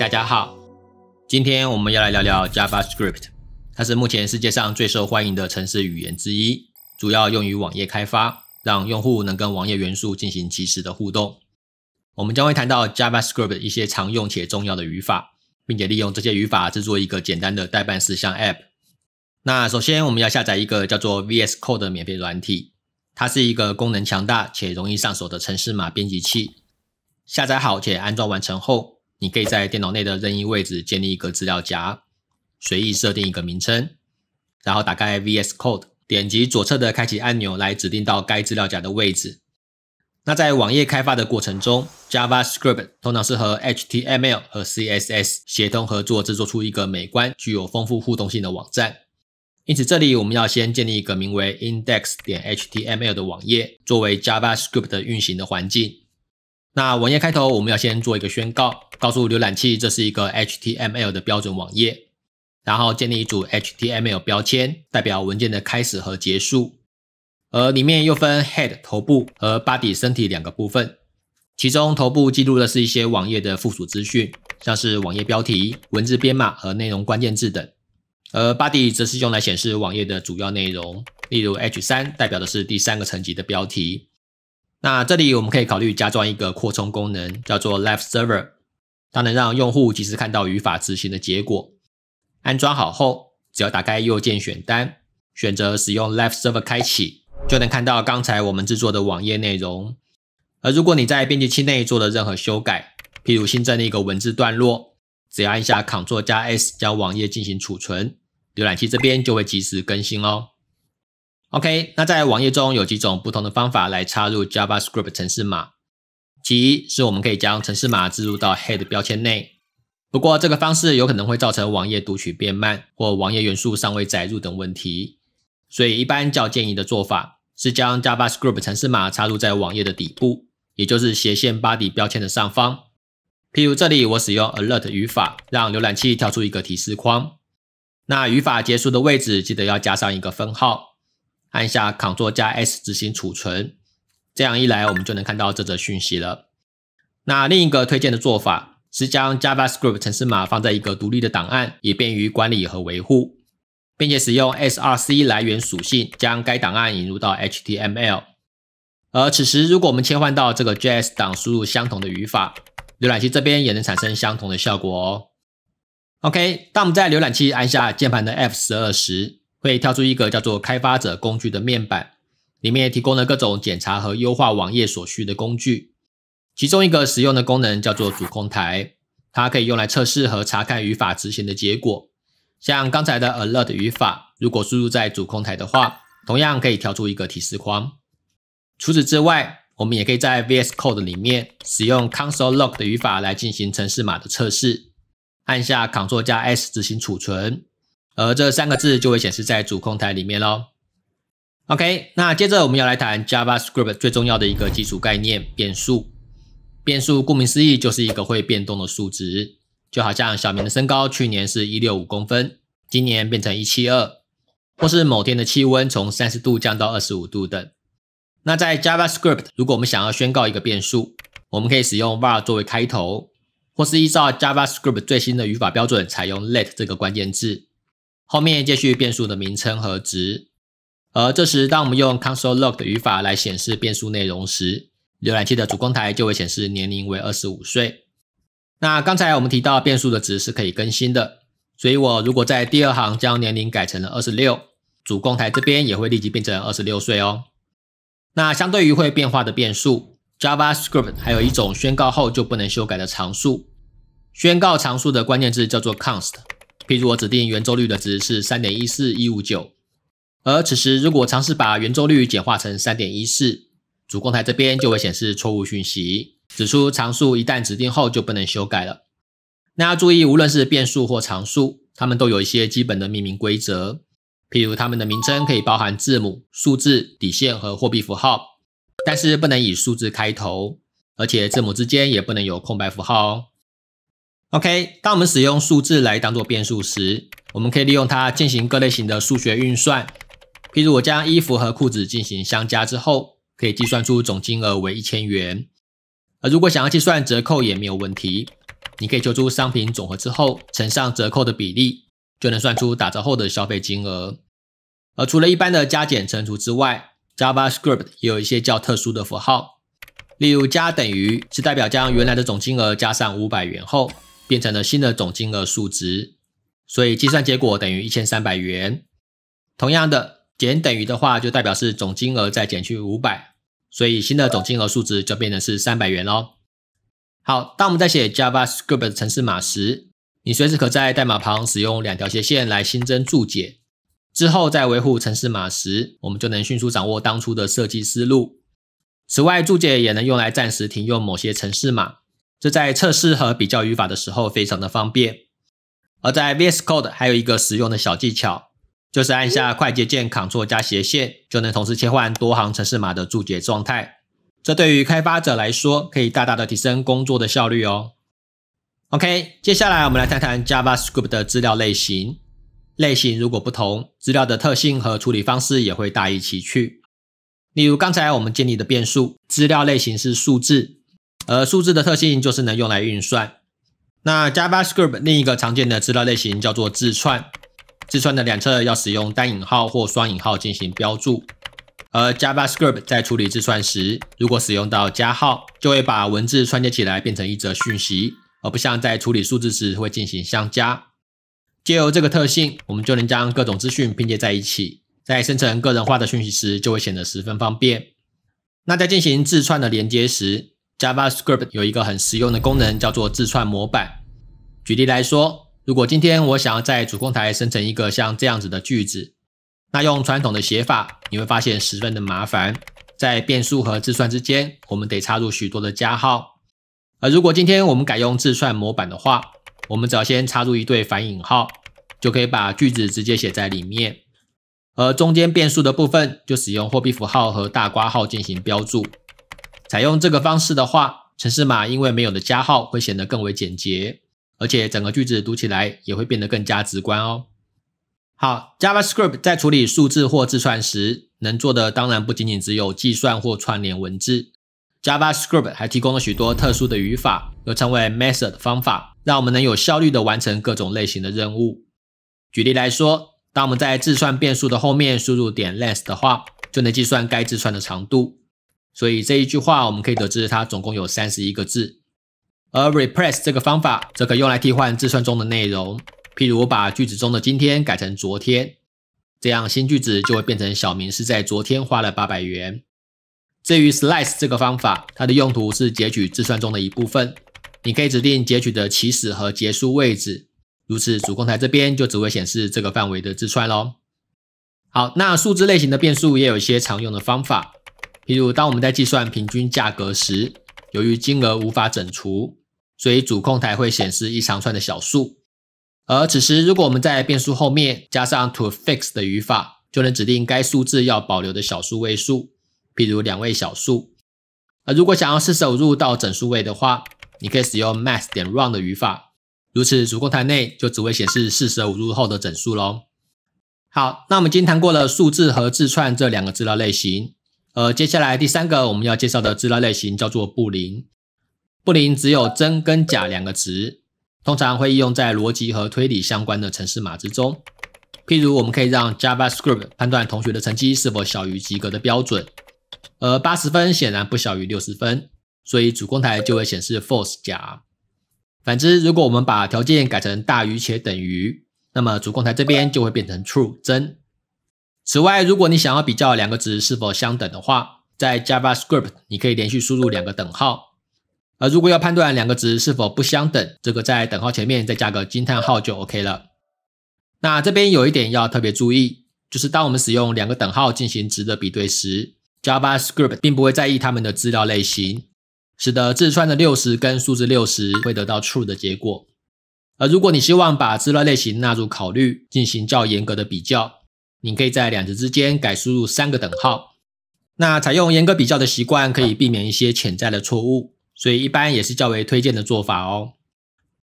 大家好，今天我们要来聊聊 JavaScript，它是目前世界上最受欢迎的程式语言之一，主要用于网页开发，让用户能跟网页元素进行及时的互动。我们将会谈到 JavaScript 一些常用且重要的语法，并且利用这些语法制作一个简单的代办事项 App。那首先我们要下载一个叫做 VS Code 的免费软体，它是一个功能强大且容易上手的程式码编辑器。下载好且安装完成后。你可以在电脑内的任意位置建立一个资料夹，随意设定一个名称，然后打开 VS Code，点击左侧的开启按钮来指定到该资料夹的位置。那在网页开发的过程中，JavaScript 通常是和 HTML 和 CSS 协同合作，制作出一个美观、具有丰富互动性的网站。因此，这里我们要先建立一个名为 index 点 HTML 的网页，作为 JavaScript 运行的环境。那网页开头我们要先做一个宣告，告诉浏览器这是一个 HTML 的标准网页，然后建立一组 HTML 标签，代表文件的开始和结束。而里面又分 head 头部和 body 身体两个部分，其中头部记录的是一些网页的附属资讯，像是网页标题、文字编码和内容关键字等。而 body 则是用来显示网页的主要内容，例如 h 三代表的是第三个层级的标题。那这里我们可以考虑加装一个扩充功能，叫做 Live Server，它能让用户及时看到语法执行的结果。安装好后，只要打开右键选单，选择使用 Live Server 开启，就能看到刚才我们制作的网页内容。而如果你在编辑器内做了任何修改，譬如新增了一个文字段落，只要按下 Ctrl 加 S 将网页进行储存，浏览器这边就会及时更新哦。OK，那在网页中有几种不同的方法来插入 JavaScript 程式码。其一是我们可以将程式码植入到 head 标签内，不过这个方式有可能会造成网页读取变慢或网页元素尚未载入等问题，所以一般较建议的做法是将 JavaScript 程式码插入在网页的底部，也就是斜线 body 标签的上方。譬如这里我使用 alert 语法让浏览器跳出一个提示框，那语法结束的位置记得要加上一个分号。按下 Ctrl 加 S 执行储存，这样一来我们就能看到这则讯息了。那另一个推荐的做法是将 JavaScript 程式码放在一个独立的档案，以便于管理和维护，并且使用 src 来源属性将该档案引入到 HTML。而此时，如果我们切换到这个 JS 档输入相同的语法，浏览器这边也能产生相同的效果哦。OK，当我们在浏览器按下键盘的 F12 时，会跳出一个叫做“开发者工具”的面板，里面提供了各种检查和优化网页所需的工具。其中一个实用的功能叫做“主控台”，它可以用来测试和查看语法执行的结果。像刚才的 alert 语法，如果输入在主控台的话，同样可以跳出一个提示框。除此之外，我们也可以在 VS Code 里面使用 console.log 的语法来进行程式码的测试。按下 Ctrl 加 S 执行储存。而这三个字就会显示在主控台里面喽。OK，那接着我们要来谈 JavaScript 最重要的一个基础概念——变数。变数顾名思义就是一个会变动的数值，就好像小明的身高去年是一六五公分，今年变成一七二，或是某天的气温从三十度降到二十五度等。那在 JavaScript，如果我们想要宣告一个变数，我们可以使用 var 作为开头，或是依照 JavaScript 最新的语法标准，采用 let 这个关键字。后面接续变数的名称和值，而这时，当我们用 console.log 的语法来显示变数内容时，浏览器的主工台就会显示年龄为二十五岁。那刚才我们提到变数的值是可以更新的，所以我如果在第二行将年龄改成了二十六，主工台这边也会立即变成二十六岁哦。那相对于会变化的变数 j a v a s c r i p t 还有一种宣告后就不能修改的常数，宣告常数的关键字叫做 const。例如，我指定圆周率的值是三点一四一五九，而此时如果尝试把圆周率简化成三点一四，主控台这边就会显示错误讯息，指出常数一旦指定后就不能修改了。那要注意，无论是变数或常数，它们都有一些基本的命名规则。譬如，它们的名称可以包含字母、数字、底线和货币符号，但是不能以数字开头，而且字母之间也不能有空白符号哦。OK，当我们使用数字来当做变数时，我们可以利用它进行各类型的数学运算。譬如我将衣服和裤子进行相加之后，可以计算出总金额为一千元。而如果想要计算折扣也没有问题，你可以求出商品总和之后乘上折扣的比例，就能算出打折后的消费金额。而除了一般的加减乘除之外，JavaScript 也有一些较特殊的符号，例如加等于是代表将原来的总金额加上五百元后。变成了新的总金额数值，所以计算结果等于一千三百元。同样的，减等于的话，就代表是总金额再减去五百，所以新的总金额数值就变成是三百元喽。好，当我们在写 JavaScript 的程式码时，你随时可在代码旁使用两条斜线来新增注解，之后在维护程式码时，我们就能迅速掌握当初的设计思路。此外，注解也能用来暂时停用某些程式码。这在测试和比较语法的时候非常的方便，而在 VS Code 还有一个实用的小技巧，就是按下快捷键 Ctrl 加斜线，就能同时切换多行程式码的注解状态。这对于开发者来说，可以大大的提升工作的效率哦。OK，接下来我们来谈谈 JavaScript 的资料类型。类型如果不同，资料的特性和处理方式也会大异其趣。例如刚才我们建立的变数，资料类型是数字。而数字的特性就是能用来运算。那 JavaScript 另一个常见的资料类型叫做字串，字串的两侧要使用单引号或双引号进行标注。而 JavaScript 在处理字串时，如果使用到加号，就会把文字串接起来变成一则讯息，而不像在处理数字时会进行相加。借由这个特性，我们就能将各种资讯拼接在一起，在生成个人化的讯息时就会显得十分方便。那在进行字串的连接时，JavaScript 有一个很实用的功能，叫做自串模板。举例来说，如果今天我想要在主控台生成一个像这样子的句子，那用传统的写法，你会发现十分的麻烦。在变数和自串之间，我们得插入许多的加号。而如果今天我们改用自串模板的话，我们只要先插入一对反引号，就可以把句子直接写在里面。而中间变数的部分，就使用货币符号和大括号进行标注。采用这个方式的话，城市码因为没有的加号会显得更为简洁，而且整个句子读起来也会变得更加直观哦。好，JavaScript 在处理数字或字串时，能做的当然不仅仅只有计算或串联文字。JavaScript 还提供了许多特殊的语法，又称为 method 方法，让我们能有效率地完成各种类型的任务。举例来说，当我们在字串变数的后面输入点 l e s s 的话，就能计算该字串的长度。所以这一句话我们可以得知，它总共有三十一个字。而 replace 这个方法则可用来替换自串中的内容，譬如把句子中的“今天”改成“昨天”，这样新句子就会变成“小明是在昨天花了八百元”。至于 slice 这个方法，它的用途是截取自串中的一部分，你可以指定截取的起始和结束位置，如此主控台这边就只会显示这个范围的自串喽。好，那数字类型的变数也有一些常用的方法。譬如，当我们在计算平均价格时，由于金额无法整除，所以主控台会显示一长串的小数。而此时，如果我们在变数后面加上 to fix 的语法，就能指定该数字要保留的小数位数，譬如两位小数。而如果想要四舍入到整数位的话，你可以使用 m a s s 点 r u n 的语法，如此主控台内就只会显示四舍五入后的整数喽。好，那我们已经谈过了数字和字串这两个资料类型。呃，接下来第三个我们要介绍的资料类型叫做布林。布林只有真跟假两个值，通常会应用在逻辑和推理相关的程式码之中。譬如我们可以让 JavaScript 判断同学的成绩是否小于及格的标准，而八十分显然不小于六十分，所以主控台就会显示 false 假。反之，如果我们把条件改成大于且等于，那么主控台这边就会变成 true 真。此外，如果你想要比较两个值是否相等的话，在 JavaScript 你可以连续输入两个等号。而如果要判断两个值是否不相等，这个在等号前面再加个惊叹号就 OK 了。那这边有一点要特别注意，就是当我们使用两个等号进行值的比对时，JavaScript 并不会在意它们的资料类型，使得字串的六十跟数字六十会得到 true 的结果。而如果你希望把资料类型纳入考虑，进行较严格的比较。你可以在两者之间改输入三个等号，那采用严格比较的习惯可以避免一些潜在的错误，所以一般也是较为推荐的做法哦。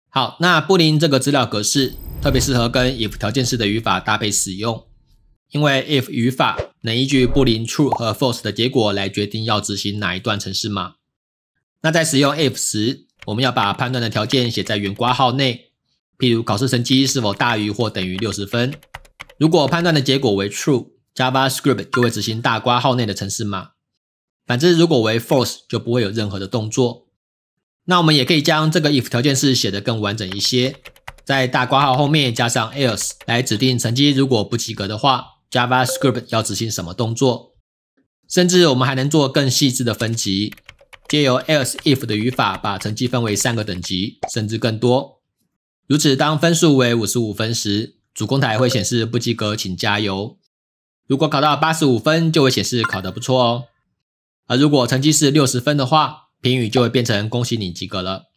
好，那布林这个资料格式特别适合跟 if 条件式的语法搭配使用，因为 if 语法能依据布林 true 和 false 的结果来决定要执行哪一段程式码。那在使用 if 时，我们要把判断的条件写在原括号内，譬如考试成绩是否大于或等于六十分。如果判断的结果为 true，JavaScript 就会执行大括号内的程式码。反之，如果为 false，就不会有任何的动作。那我们也可以将这个 if 条件式写得更完整一些，在大括号后面加上 else 来指定成绩如果不及格的话，JavaScript 要执行什么动作。甚至我们还能做更细致的分级，借由 else if 的语法把成绩分为三个等级，甚至更多。如此，当分数为五十五分时，主工台会显示不及格，请加油。如果考到八十五分，就会显示考得不错哦。而如果成绩是六十分的话，评语就会变成恭喜你及格了。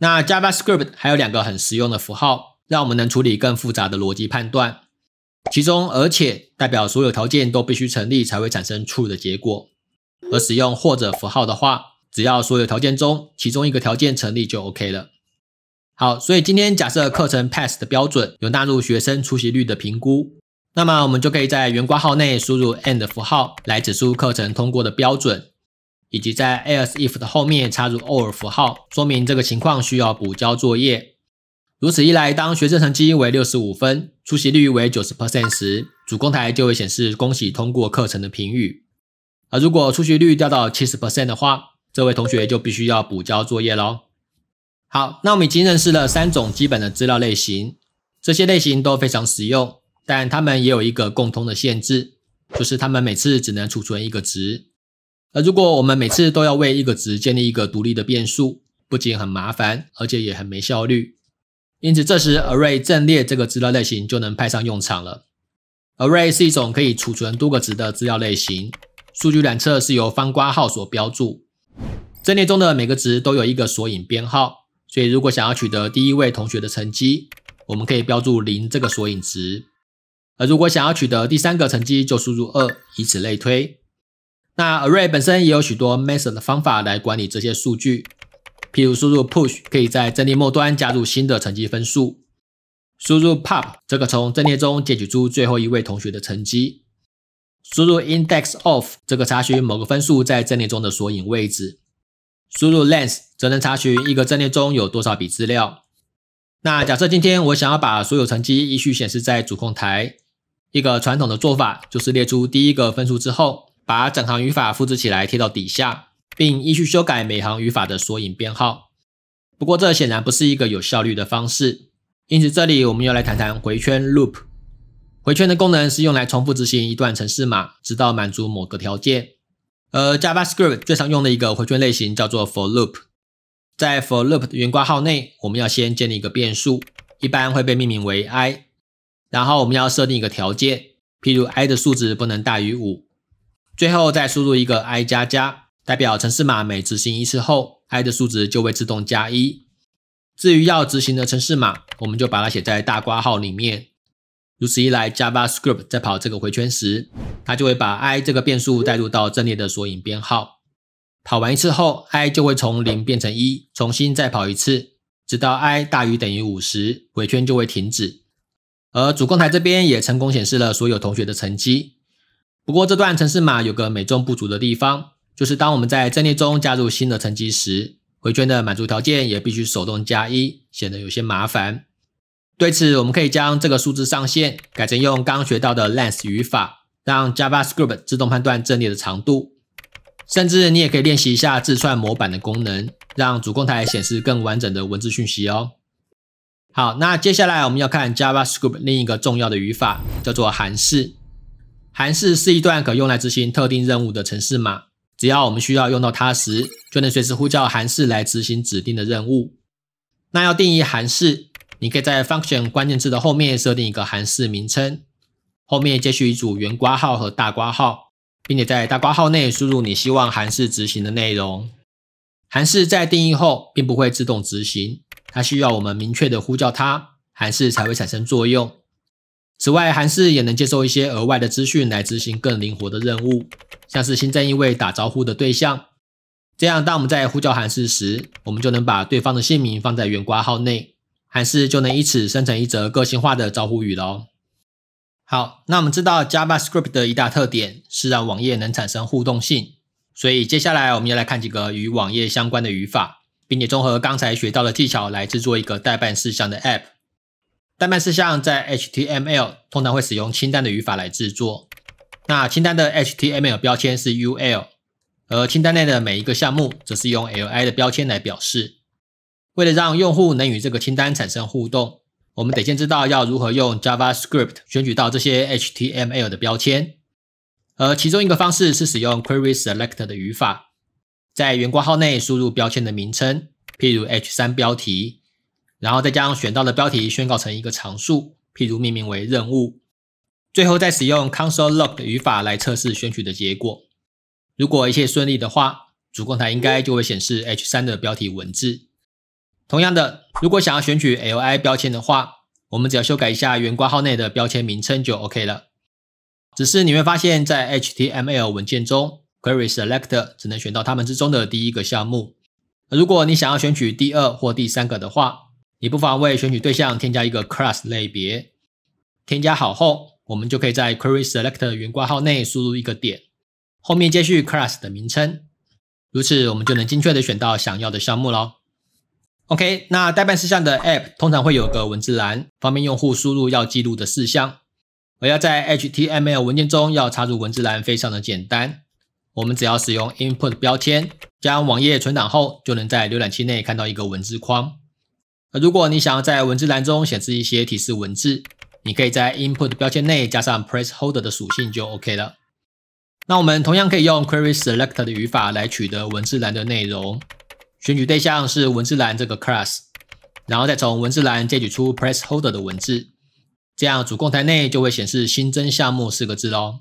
那 JavaScript 还有两个很实用的符号，让我们能处理更复杂的逻辑判断。其中，而且代表所有条件都必须成立才会产生 true 的结果。而使用或者符号的话，只要所有条件中其中一个条件成立就 OK 了。好，所以今天假设课程 pass 的标准有纳入学生出席率的评估，那么我们就可以在圆括号内输入 and 符号来指出课程通过的标准，以及在 else if 的后面插入 or 符号，说明这个情况需要补交作业。如此一来，当学生成绩为六十五分、出席率为九十 percent 时，主公台就会显示恭喜通过课程的评语。而如果出席率掉到七十 percent 的话，这位同学就必须要补交作业喽。好，那我们已经认识了三种基本的资料类型，这些类型都非常实用，但它们也有一个共通的限制，就是它们每次只能储存一个值。而如果我们每次都要为一个值建立一个独立的变数，不仅很麻烦，而且也很没效率。因此，这时 array 阵列这个资料类型就能派上用场了。array 是一种可以储存多个值的资料类型，数据两侧是由方括号所标注，阵列中的每个值都有一个索引编号。所以，如果想要取得第一位同学的成绩，我们可以标注零这个索引值；而如果想要取得第三个成绩，就输入二，以此类推。那 array 本身也有许多 method 的方法来管理这些数据，譬如输入 push 可以在阵列末端加入新的成绩分数，输入 pop 这个从阵列中截取出最后一位同学的成绩，输入 index of 这个查询某个分数在阵列中的索引位置。输入 l e n s 则能查询一个阵列中有多少笔资料。那假设今天我想要把所有成绩依序显示在主控台，一个传统的做法就是列出第一个分数之后，把整行语法复制起来贴到底下，并依序修改每行语法的索引编号。不过这显然不是一个有效率的方式，因此这里我们要来谈谈回圈 loop。回圈的功能是用来重复执行一段程式码，直到满足某个条件。呃，JavaScript 最常用的一个回圈类型叫做 for loop。在 for loop 的原括号内，我们要先建立一个变数，一般会被命名为 i。然后我们要设定一个条件，譬如 i 的数值不能大于五。最后再输入一个 i 加加，代表程式码每执行一次后，i 的数值就会自动加一。至于要执行的程式码，我们就把它写在大括号里面。如此一来，JavaScript 在跑这个回圈时，它就会把 i 这个变数带入到阵列的索引编号。跑完一次后，i 就会从零变成一，重新再跑一次，直到 i 大于等于五十，回圈就会停止。而主控台这边也成功显示了所有同学的成绩。不过这段程式码有个美中不足的地方，就是当我们在阵列中加入新的成绩时，回圈的满足条件也必须手动加一，显得有些麻烦。对此，我们可以将这个数字上限改成用刚学到的 length 语法，让 JavaScript 自动判断阵列的长度。甚至你也可以练习一下自串模板的功能，让主控台显示更完整的文字讯息哦。好，那接下来我们要看 JavaScript 另一个重要的语法，叫做函式。函式是一段可用来执行特定任务的程式码，只要我们需要用到它时，就能随时呼叫函式来执行指定的任务。那要定义函式，你可以在 function 关键字的后面设定一个函数名称，后面接续一组圆括号和大括号，并且在大括号内输入你希望函数执行的内容。函数在定义后并不会自动执行，它需要我们明确的呼叫它，函数才会产生作用。此外，函数也能接受一些额外的资讯来执行更灵活的任务，像是新增一位打招呼的对象。这样，当我们在呼叫函数时，我们就能把对方的姓名放在圆括号内。还是就能以此生成一则个性化的招呼语喽。好，那我们知道 JavaScript 的一大特点是让网页能产生互动性，所以接下来我们要来看几个与网页相关的语法，并且综合刚才学到的技巧来制作一个代办事项的 App。代办事项在 HTML 通常会使用清单的语法来制作，那清单的 HTML 标签是 UL，而清单内的每一个项目则是用 LI 的标签来表示。为了让用户能与这个清单产生互动，我们得先知道要如何用 JavaScript 选取到这些 HTML 的标签。而其中一个方式是使用 q u e r y s e l e c t 的语法，在原括号内输入标签的名称，譬如 h3 标题，然后再将选到的标题宣告成一个常数，譬如命名为任务。最后再使用 console.log 的语法来测试选取的结果。如果一切顺利的话，主控台应该就会显示 h3 的标题文字。同样的，如果想要选取 li 标签的话，我们只要修改一下原挂号内的标签名称就 OK 了。只是你会发现在 HTML 文件中，query selector 只能选到它们之中的第一个项目。如果你想要选取第二或第三个的话，你不妨为选取对象添加一个 class 类别。添加好后，我们就可以在 query selector 原挂号内输入一个点，后面接续 class 的名称。如此，我们就能精确的选到想要的项目喽。OK，那代办事项的 App 通常会有个文字栏，方便用户输入要记录的事项。我要在 HTML 文件中要插入文字栏，非常的简单。我们只要使用 input 标签，将网页存档后，就能在浏览器内看到一个文字框。如果你想要在文字栏中显示一些提示文字，你可以在 input 标签内加上 placeholder 的属性就 OK 了。那我们同样可以用 query selector 的语法来取得文字栏的内容。选取对象是文字栏这个 class，然后再从文字栏截取出 p r e s s h o l d e r 的文字，这样主控台内就会显示新增项目四个字喽。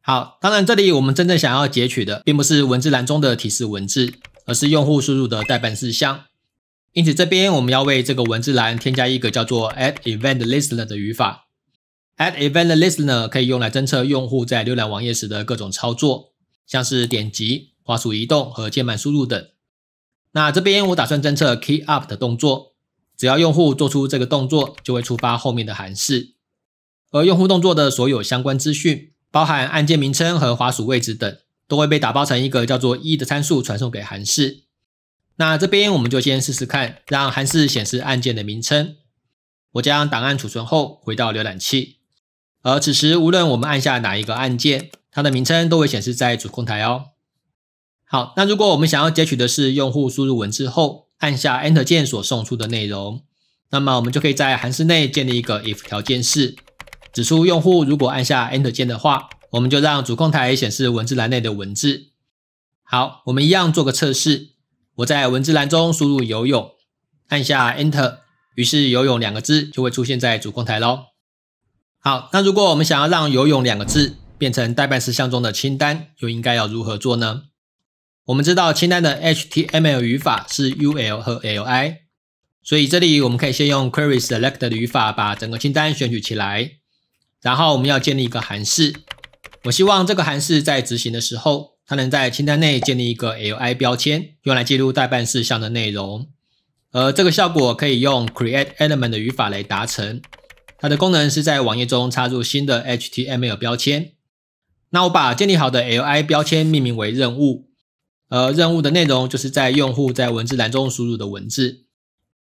好，当然这里我们真正想要截取的并不是文字栏中的提示文字，而是用户输入的待办事项。因此这边我们要为这个文字栏添加一个叫做 add event listener 的语法。add event listener 可以用来侦测用户在浏览网页时的各种操作，像是点击、滑鼠移动和键盘输入等。那这边我打算侦测 key up 的动作，只要用户做出这个动作，就会触发后面的函数。而用户动作的所有相关资讯，包含按键名称和滑鼠位置等，都会被打包成一个叫做 e 的参数传送给函数。那这边我们就先试试看，让函数显示按键的名称。我将档案储存后回到浏览器，而此时无论我们按下哪一个按键，它的名称都会显示在主控台哦。好，那如果我们想要截取的是用户输入文字后按下 Enter 键所送出的内容，那么我们就可以在函式内建立一个 If 条件式，指出用户如果按下 Enter 键的话，我们就让主控台显示文字栏内的文字。好，我们一样做个测试，我在文字栏中输入游泳，按下 Enter，于是“游泳”两个字就会出现在主控台喽。好，那如果我们想要让“游泳”两个字变成代办事项中的清单，又应该要如何做呢？我们知道清单的 HTML 语法是 UL 和 LI，所以这里我们可以先用 querySelector 的语法把整个清单选取起来。然后我们要建立一个函式。我希望这个函式在执行的时候，它能在清单内建立一个 LI 标签，用来记录代办事项的内容。而这个效果可以用 createElement 的语法来达成，它的功能是在网页中插入新的 HTML 标签。那我把建立好的 LI 标签命名为任务。呃，任务的内容就是在用户在文字栏中输入的文字。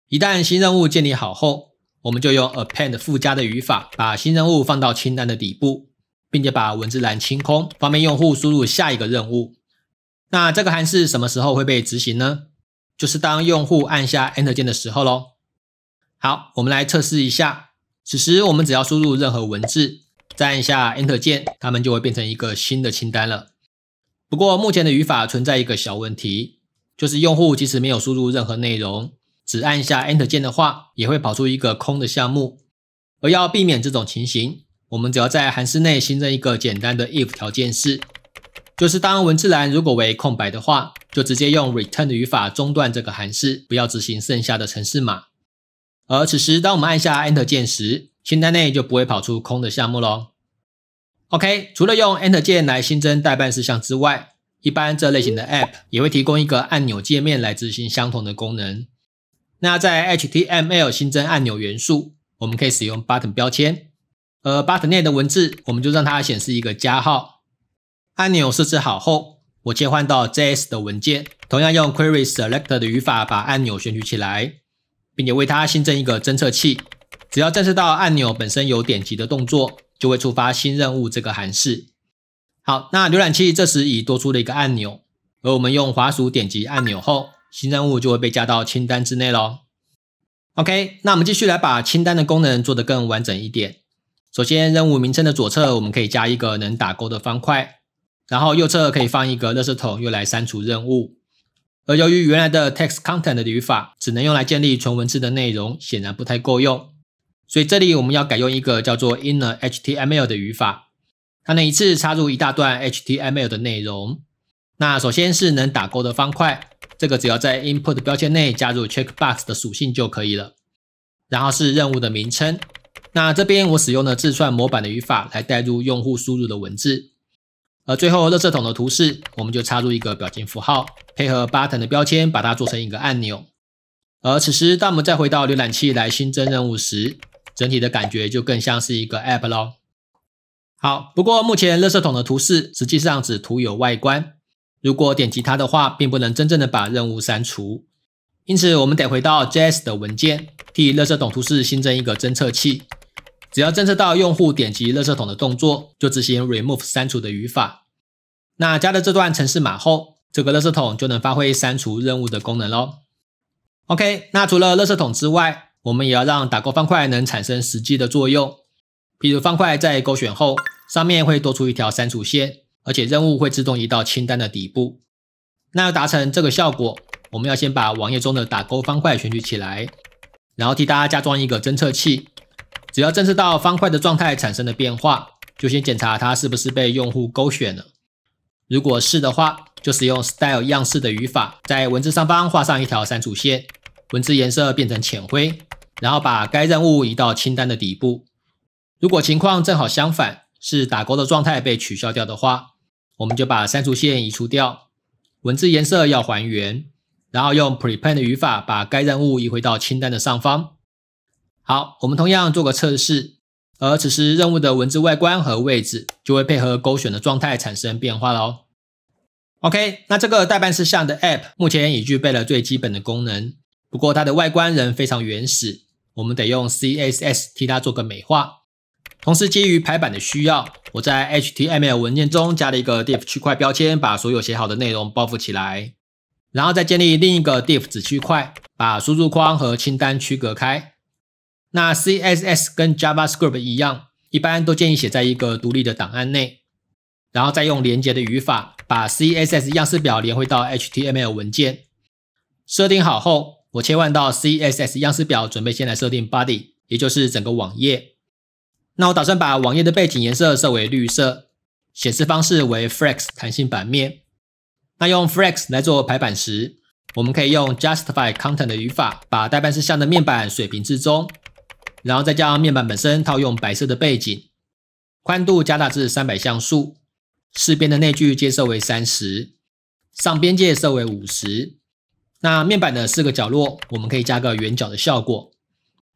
一旦新任务建立好后，我们就用 append 附加的语法把新任务放到清单的底部，并且把文字栏清空，方便用户输入下一个任务。那这个函数什么时候会被执行呢？就是当用户按下 Enter 键的时候喽。好，我们来测试一下。此时我们只要输入任何文字，再按下 Enter 键，它们就会变成一个新的清单了。不过目前的语法存在一个小问题，就是用户即使没有输入任何内容，只按下 Enter 键的话，也会跑出一个空的项目。而要避免这种情形，我们只要在函式内新增一个简单的 If 条件式，就是当文字栏如果为空白的话，就直接用 Return 的语法中断这个函式，不要执行剩下的程式码。而此时，当我们按下 Enter 键时，清单内就不会跑出空的项目喽。OK，除了用 Enter 键来新增代办事项之外，一般这类型的 App 也会提供一个按钮界面来执行相同的功能。那在 HTML 新增按钮元素，我们可以使用 button 标签，而 b u t t o n 内的文字我们就让它显示一个加号。按钮设置好后，我切换到 JS 的文件，同样用 query selector 的语法把按钮选取起来，并且为它新增一个侦测器。只要正式到按钮本身有点击的动作，就会触发新任务这个函式。好，那浏览器这时已多出了一个按钮，而我们用滑鼠点击按钮后，新任务就会被加到清单之内喽。OK，那我们继续来把清单的功能做得更完整一点。首先，任务名称的左侧我们可以加一个能打勾的方块，然后右侧可以放一个垃圾桶用来删除任务。而由于原来的 text content 的语法只能用来建立纯文字的内容，显然不太够用。所以这里我们要改用一个叫做 inner HTML 的语法，它能一次插入一大段 HTML 的内容。那首先是能打勾的方块，这个只要在 input 标签内加入 checkbox 的属性就可以了。然后是任务的名称，那这边我使用了自创模板的语法来代入用户输入的文字。而最后热色桶的图示，我们就插入一个表情符号，配合 button 的标签把它做成一个按钮。而此时，当我们再回到浏览器来新增任务时，整体的感觉就更像是一个 App 咯。好，不过目前“垃圾桶”的图示实际上只图有外观，如果点击它的话，并不能真正的把任务删除。因此，我们得回到 JS 的文件，替“垃圾桶”图示新增一个侦测器。只要侦测到用户点击“垃圾桶”的动作，就执行 remove 删除的语法。那加了这段程式码后，这个“垃圾桶”就能发挥删除任务的功能咯。OK，那除了“垃圾桶”之外，我们也要让打勾方块能产生实际的作用，比如方块在勾选后，上面会多出一条删除线，而且任务会自动移到清单的底部。那要达成这个效果，我们要先把网页中的打勾方块选取起来，然后替大家加装一个侦测器。只要侦测到方块的状态产生的变化，就先检查它是不是被用户勾选了。如果是的话，就使用 style 样式的语法，在文字上方画上一条删除线，文字颜色变成浅灰。然后把该任务移到清单的底部。如果情况正好相反，是打勾的状态被取消掉的话，我们就把删除线移除掉，文字颜色要还原，然后用 prepend 的语法把该任务移回到清单的上方。好，我们同样做个测试，而此时任务的文字外观和位置就会配合勾选的状态产生变化喽。OK，那这个代办事项的 app 目前已具备了最基本的功能。不过它的外观仍非常原始，我们得用 CSS 替它做个美化。同时，基于排版的需要，我在 HTML 文件中加了一个 div 区块标签，把所有写好的内容包覆起来。然后再建立另一个 div 子区块，把输入框和清单区隔开。那 CSS 跟 JavaScript 一样，一般都建议写在一个独立的档案内，然后再用连接的语法把 CSS 样式表连回到 HTML 文件。设定好后。我切换到 CSS 样式表，准备先来设定 body，也就是整个网页。那我打算把网页的背景颜色设为绿色，显示方式为 flex 弹性版面。那用 flex 来做排版时，我们可以用 justify-content 的语法把待办事项的面板水平至中，然后再将面板本身套用白色的背景，宽度加大至三百像素，四边的内距皆设为三十，上边界设为五十。那面板的四个角落，我们可以加个圆角的效果，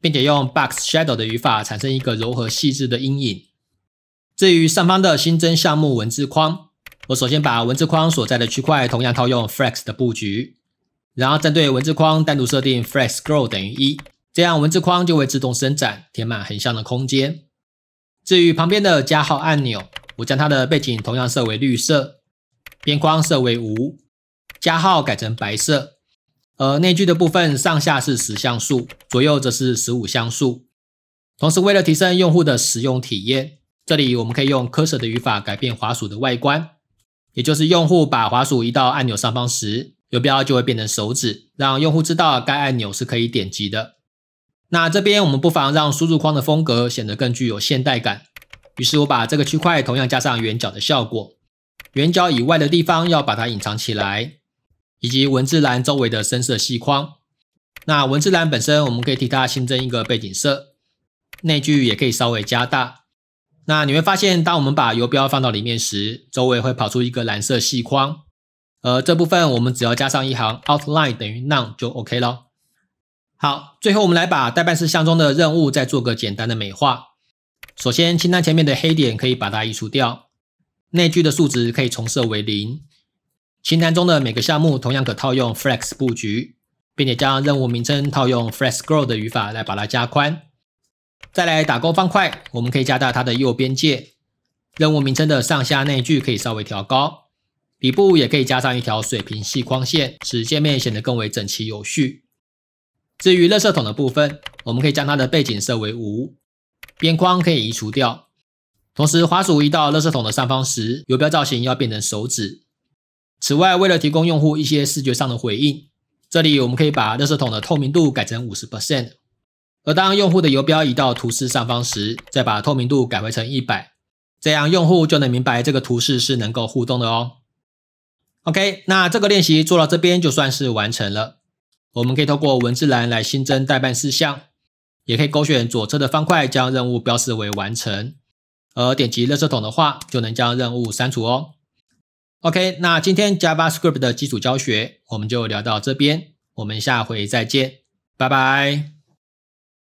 并且用 box shadow 的语法产生一个柔和细致的阴影。至于上方的新增项目文字框，我首先把文字框所在的区块同样套用 flex 的布局，然后针对文字框单独设定 flex grow 等于一，这样文字框就会自动伸展，填满横向的空间。至于旁边的加号按钮，我将它的背景同样设为绿色，边框设为无，加号改成白色。而内聚的部分上下是十像素，左右则是十五像素。同时，为了提升用户的使用体验，这里我们可以用科 r 的语法改变滑鼠的外观，也就是用户把滑鼠移到按钮上方时，游标就会变成手指，让用户知道该按钮是可以点击的。那这边我们不妨让输入框的风格显得更具有现代感，于是我把这个区块同样加上圆角的效果，圆角以外的地方要把它隐藏起来。以及文字栏周围的深色细框。那文字栏本身，我们可以替它新增一个背景色，内距也可以稍微加大。那你会发现，当我们把游标放到里面时，周围会跑出一个蓝色细框。而这部分我们只要加上一行 outline 等于 none 就 OK 了。好，最后我们来把代办事项中的任务再做个简单的美化。首先，清单前面的黑点可以把它移除掉，内距的数值可以重设为零。清单中的每个项目同样可套用 Flex 布局，并且将任务名称套用 Flex Grow 的语法来把它加宽。再来打勾方块，我们可以加大它的右边界。任务名称的上下内距可以稍微调高，底部也可以加上一条水平细框线，使界面显得更为整齐有序。至于垃圾桶的部分，我们可以将它的背景设为无，边框可以移除掉。同时，滑鼠移到垃圾桶的上方时，游标造型要变成手指。此外，为了提供用户一些视觉上的回应，这里我们可以把热色筒的透明度改成50%，而当用户的游标移到图示上方时，再把透明度改回成100，这样用户就能明白这个图示是能够互动的哦。OK，那这个练习做到这边就算是完成了。我们可以通过文字栏来新增代办事项，也可以勾选左侧的方块将任务标示为完成，而点击热色桶的话，就能将任务删除哦。OK，那今天 JavaScript 的基础教学我们就聊到这边，我们下回再见，拜拜。